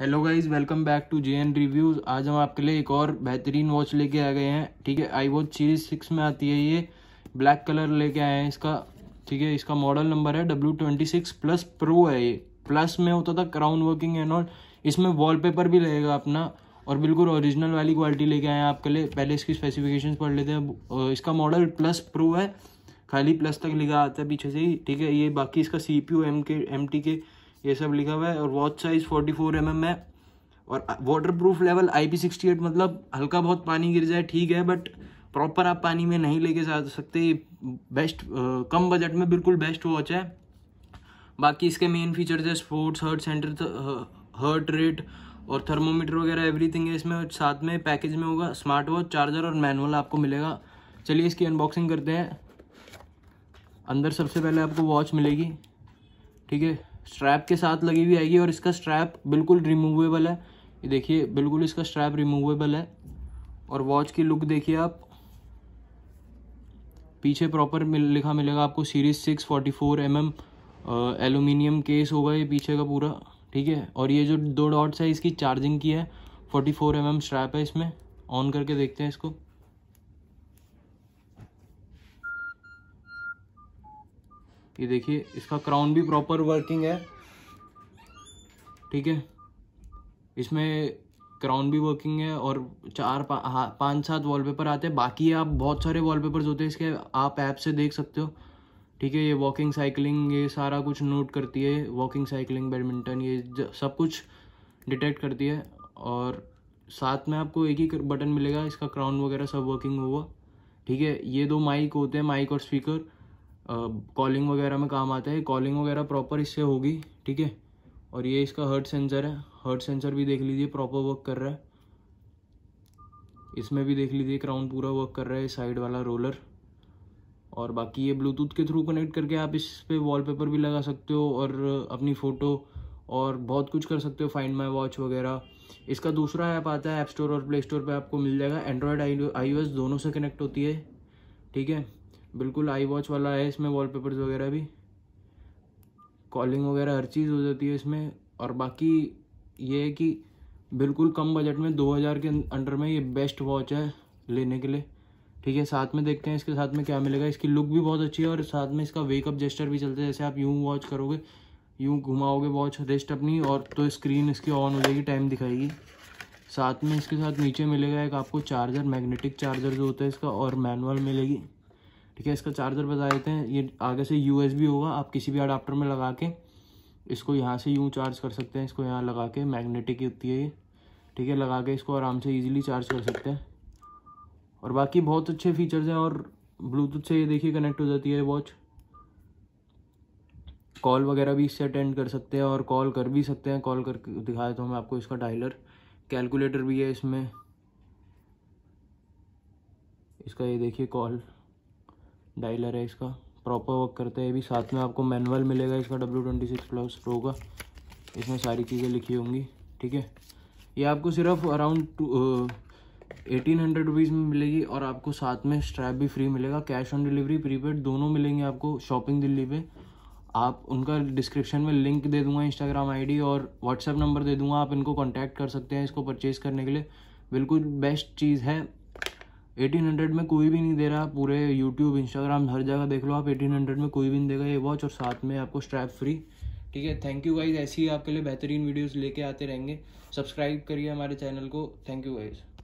hello guys welcome back to J N reviews आज हम आपके लिए एक और बेहतरीन वॉच लेके आ गए हैं ठीक है आई वॉच सीरीज सिक्स में आती है ये ब्लैक कलर लेके आए हैं इसका ठीक है इसका मॉडल नंबर है W twenty six plus pro है ये प्लस में होता था क्राउन वर्किंग एंड ऑल इसमें वॉलपेपर भी लगेगा अपना और बिल्कुल ओरिजिनल वाली क्वालिटी लेके आए हैं आपके लिए पहले इसकी स्पेसिफिकेशन पढ़ लेते हैं इसका मॉडल प्लस प्रो है खाली प्लस तक लिखा आता है पीछे से ही ठीक है ये बाकी इसका C P U M K M T K ये सब लिखा हुआ है और वॉच साइज 44 फोर mm है और water proof level I P sixty eight मतलब हल्का बहुत पानी गिर जाए ठीक है बट प्रॉपर आप पानी में नहीं लेके जा सकते बेस्ट आ, कम बजट में बिल्कुल बेस्ट वॉच है बाकी इसके मेन फीचर्स है sports heart sensor heart rate और थर्मोमीटर वगैरह एवरीथिंग है इसमें साथ में पैकेज में होगा स्मार्ट वॉच चार्जर और मैनुअल आपको मिलेगा चलिए इसकी अनबॉक्सिंग करते हैं अंदर सबसे पहले आपको वॉच मिलेगी ठीक है स्ट्रैप के साथ लगी हुई आएगी और इसका स्ट्रैप बिल्कुल रिमूवेबल है ये देखिए बिल्कुल इसका स्ट्रैप रिमूवेबल है और वॉच की लुक देखिए आप पीछे प्रॉपर मिल, लिखा मिलेगा आपको series six forty four M M aluminium case होगा ये पीछे का पूरा ठीक है और ये जो दो डॉट्स है इसकी चार्जिंग की है forty four M M strap है इसमें ऑन करके देखते हैं इसको ये देखिए इसका क्राउन भी प्रॉपर वर्किंग है ठीक है इसमें क्राउन भी वर्किंग है और चार पा, पांच पाँच सात वॉलपेपर आते हैं बाकी आप बहुत सारे वॉलपेपर्स होते हैं इसके आप ऐप से देख सकते हो ठीक है ये वॉकिंग साइकिलिंग ये सारा कुछ नोट करती है वॉकिंग साइकिलिंग बैडमिंटन ये सब कुछ डिटेक्ट करती है और साथ में आपको एक ही बटन मिलेगा इसका क्राउन वगैरह सब वर्किंग होगा ठीक है ये दो माइक होते हैं माइक और स्पीकर कॉलिंग वगैरह में काम आता है कॉलिंग वगैरह प्रॉपर इससे होगी ठीक है और ये इसका हर्ट सेंसर है हर्ट सेंसर भी देख लीजिए प्रॉपर वर्क कर रहा है इसमें भी देख लीजिए क्राउन पूरा वर्क कर रहा है साइड वाला रोलर और बाकी ये ब्लूटूथ के थ्रू कनेक्ट करके आप इस पर वॉलपेपर भी लगा सकते हो और अपनी फ़ोटो और बहुत कुछ कर सकते हो फाइंड माई वॉच वगैरह इसका दूसरा ऐप आता है ऐप स्टोर और प्ले स्टोर पर आपको मिल जाएगा एंड्रॉयड आई आई दोनों से कनेक्ट होती है ठीक है बिल्कुल आई वॉच वाला है इसमें वॉलपेपर्स वगैरह भी कॉलिंग वगैरह हर चीज़ हो जाती है इसमें और बाकी ये है कि बिल्कुल कम बजट में 2000 के अंडर में ये बेस्ट वॉच है लेने के लिए ठीक है साथ में देखते हैं इसके साथ में क्या मिलेगा इसकी लुक भी बहुत अच्छी है और साथ में इसका वेकअप जेस्टर भी चलता है जैसे आप यूँ वॉच करोगे यूँ घुमाओगे वॉच रेस्ट अपनी और तो स्क्रीन इसकी ऑन हो जाएगी टाइम दिखाएगी साथ में इसके साथ नीचे मिलेगा एक आपको चार्जर मैग्नेटिक चार्जर जो होता है इसका और मैनुअल मिलेगी ठीक है इसका चार्जर बता देते हैं ये आगे से यू होगा आप किसी भी अडाप्टर में लगा के इसको यहाँ से यूँ चार्ज कर सकते हैं इसको यहाँ लगा के मैग्नेटिक होती है ये ठीक है लगा के इसको आराम से ईजिली चार्ज कर सकते हैं और बाकी बहुत अच्छे फीचर्स हैं और ब्लूटूथ से ये देखिए कनेक्ट हो जाती है वॉच कॉल वगैरह भी इससे अटेंड कर सकते हैं और कॉल कर भी सकते हैं कॉल कर दिखा देता हूँ तो मैं आपको इसका डायलर कैलकुलेटर भी है इसमें इसका ये देखिए कॉल डायलर है इसका प्रॉपर वर्क करता है ये भी साथ में आपको मैनुअल मिलेगा इसका W twenty six plus pro का इसमें सारी चीज़ें लिखी होंगी ठीक है ये आपको सिर्फ around two eighteen hundred rupees में मिलेगी और आपको साथ में स्ट्रैप भी फ्री मिलेगा कैश ऑन डिलीवरी प्रीपेड दोनों मिलेंगे आपको शॉपिंग दिल्ली पे आप उनका डिस्क्रिप्शन में लिंक दे दूंगा इंस्टाग्राम आईडी और व्हाट्सएप नंबर दे दूंगा आप इनको कॉन्टैक्ट कर सकते हैं इसको परचेज़ करने के लिए बिल्कुल बेस्ट चीज़ है एटीन हंड्रेड में कोई भी नहीं दे रहा पूरे यूट्यूब इंस्टाग्राम हर जगह देख लो आप एटीन हंड्रेड में कोई भी नहीं देगा ये वॉच और साथ में आपको स्ट्रैप फ्री ठीक है थैंक यू गाइज ऐसी ही आपके लिए बेहतरीन वीडियोस लेके आते रहेंगे सब्सक्राइब करिए हमारे चैनल को थैंक यू गाइज़